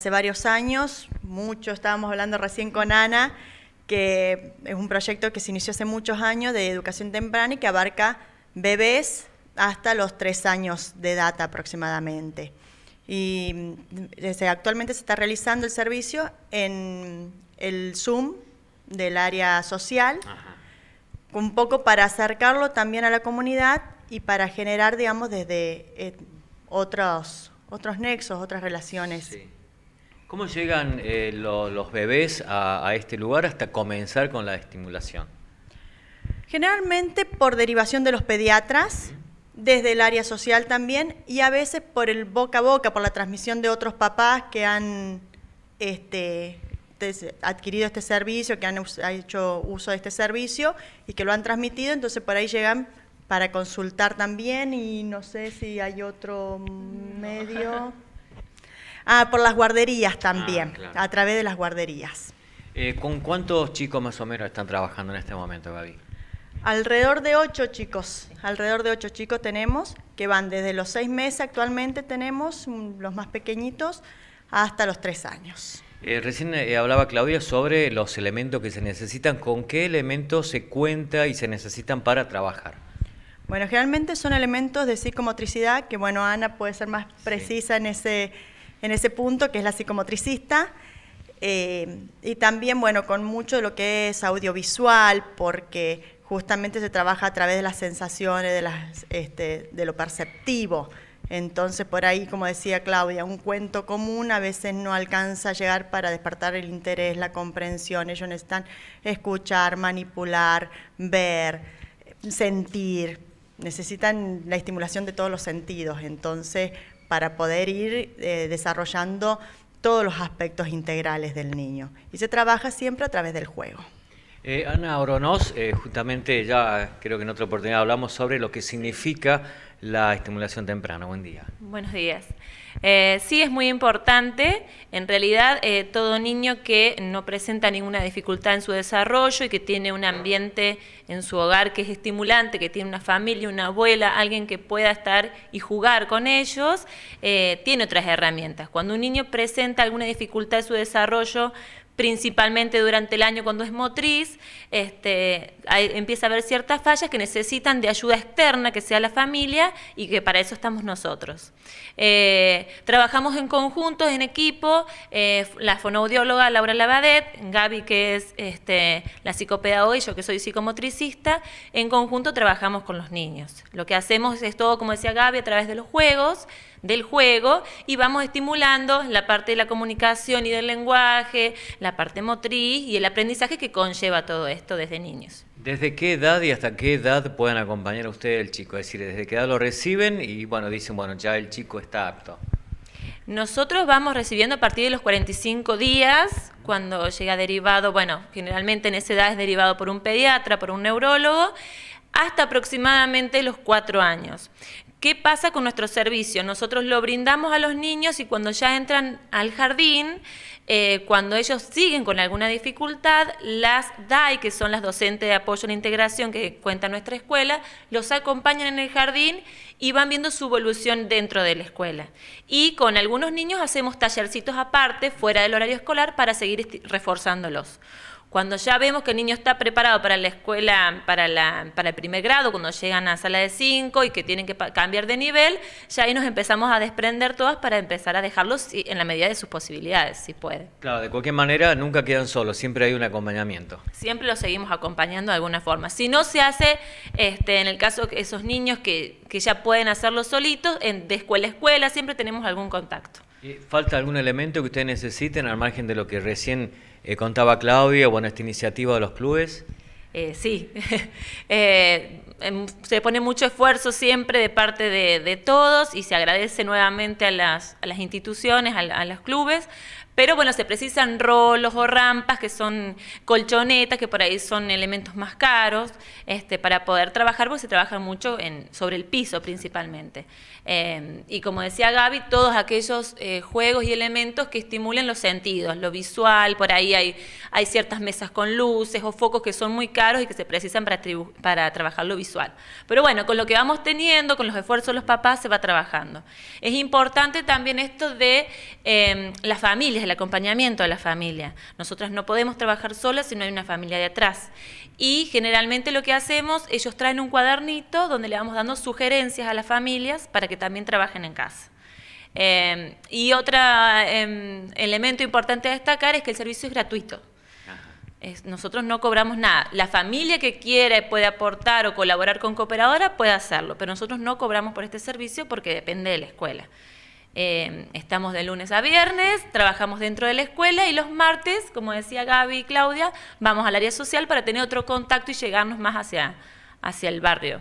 hace varios años, mucho, estábamos hablando recién con Ana, que es un proyecto que se inició hace muchos años de educación temprana y que abarca bebés hasta los tres años de edad aproximadamente. Y actualmente se está realizando el servicio en el Zoom del área social, un poco para acercarlo también a la comunidad y para generar, digamos, desde eh, otros, otros nexos, otras relaciones. ¿Cómo llegan eh, los bebés a, este lugar hasta comenzar con la estimulación? Generalmente por derivación de los pediatras, desde el área social también, y a veces por el boca a boca, por la transmisión de otros papás que han este, adquirido este servicio, que han hecho uso de este servicio y que lo han transmitido, entonces por ahí llegan para consultar también y no sé si hay otro medio. Ah, por las guarderías ah, también, a través de las guarderías. Eh, ¿Con cuántos chicos más o menos están trabajando en este momento, Gaby? Alrededor de ocho chicos, alrededor de ocho chicos tenemos, que van desde los seis meses actualmente tenemos, los más pequeñitos, hasta los tres años. Eh, recién eh, hablaba Claudia sobre los elementos que se necesitan, ¿con qué elementos se cuenta y se necesitan para trabajar? Bueno, generalmente son elementos de psicomotricidad, que bueno, Ana puede ser más precisa en ese en ese punto, que es la psicomotricista. Eh, y también, bueno, con mucho de lo que es audiovisual, porque justamente se trabaja a través de las sensaciones, de, las, este, de lo perceptivo. Entonces, por ahí, como decía Claudia, un cuento común a veces no alcanza a llegar para despertar el interés, la comprensión. Ellos necesitan escuchar, manipular, ver, sentir. Necesitan la estimulación de todos los sentidos. Entonces, para poder ir eh, desarrollando todos los aspectos integrales del niño. Y se trabaja siempre a través del juego. Eh, Ana Oronos, eh, justamente ya creo que en otra oportunidad hablamos sobre lo que significa la estimulación temprana. Buen día. Buenos días. Eh, sí, es muy importante. En realidad, eh, todo niño que no presenta ninguna dificultad en su desarrollo y que tiene un ambiente en su hogar que es estimulante, que tiene una familia, una abuela, alguien que pueda estar y jugar con ellos, eh, tiene otras herramientas. Cuando un niño presenta alguna dificultad en su desarrollo principalmente durante el año cuando es motriz, este, empieza a haber ciertas fallas que necesitan de ayuda externa, que sea la familia, y que para eso estamos nosotros. Eh, trabajamos en conjunto, en equipo, eh, la fonoaudióloga Laura Lavadet, Gaby, que es este, la psicopedagoga, y yo, que soy psicomotricista, en conjunto trabajamos con los niños. Lo que hacemos es todo, como decía Gaby, a través de los juegos, del juego y vamos estimulando la parte de la comunicación y del lenguaje, la parte motriz y el aprendizaje que conlleva todo esto desde niños. ¿Desde qué edad y hasta qué edad pueden acompañar a ustedes el chico? Es decir, ¿desde qué edad lo reciben y bueno, dicen, bueno, ya el chico está apto? Nosotros vamos recibiendo a partir de los 45 días, cuando llega derivado, bueno, generalmente en esa edad es derivado por un pediatra, por un neurólogo, hasta aproximadamente los 4 años. ¿Qué pasa con nuestro servicio? Nosotros lo brindamos a los niños y cuando ya entran al jardín, eh, cuando ellos siguen con alguna dificultad, las DAI, que son las docentes de apoyo en integración que cuenta nuestra escuela, los acompañan en el jardín y van viendo su evolución dentro de la escuela. Y con algunos niños hacemos tallercitos aparte, fuera del horario escolar, para seguir reforzándolos. Cuando ya vemos que el niño está preparado para la escuela, para, el primer grado, cuando llegan a sala de 5 y que tienen que cambiar de nivel, ya ahí nos empezamos a desprender todas para empezar a dejarlos en la medida de sus posibilidades, si puede. Claro, de cualquier manera nunca quedan solos, siempre hay un acompañamiento. Siempre los seguimos acompañando de alguna forma. Si no se hace, este, en el caso de esos niños que, ya pueden hacerlo solitos, en, de escuela a escuela, siempre tenemos algún contacto. Eh, ¿Falta algún elemento que ustedes necesiten al margen de lo que recién eh, contaba Claudia, bueno, esta iniciativa de los clubes? Eh, sí, em, se pone mucho esfuerzo siempre de parte de, todos y se agradece nuevamente a las, instituciones, a los clubes, pero bueno, se precisan rolos o rampas, que son colchonetas, que por ahí son elementos más caros, este, para poder trabajar, porque se trabaja mucho en, sobre el piso principalmente. Em, y como decía Gaby, todos aquellos eh, juegos y elementos que estimulen los sentidos, lo visual, por ahí hay, hay ciertas mesas con luces o focos que son muy caros y que se precisan para, trabajar lo visual. Pero bueno, con lo que vamos teniendo, con los esfuerzos de los papás, se va trabajando. Es importante también esto de em, las familias, el acompañamiento a la familia. Nosotras no podemos trabajar solas si no hay una familia de atrás. Y generalmente lo que hacemos, ellos traen un cuadernito donde le vamos dando sugerencias a las familias para que también trabajen en casa. Em, y otro em, elemento importante a destacar es que el servicio es gratuito. nosotros no cobramos nada. La familia que quiera puede aportar o colaborar con cooperadora puede hacerlo, pero nosotros no cobramos por este servicio porque depende de la escuela. Em, estamos de lunes a viernes, trabajamos dentro de la escuela y los martes, como decía Gaby y Claudia, vamos al área social para tener otro contacto y llegarnos más hacia, hacia el barrio.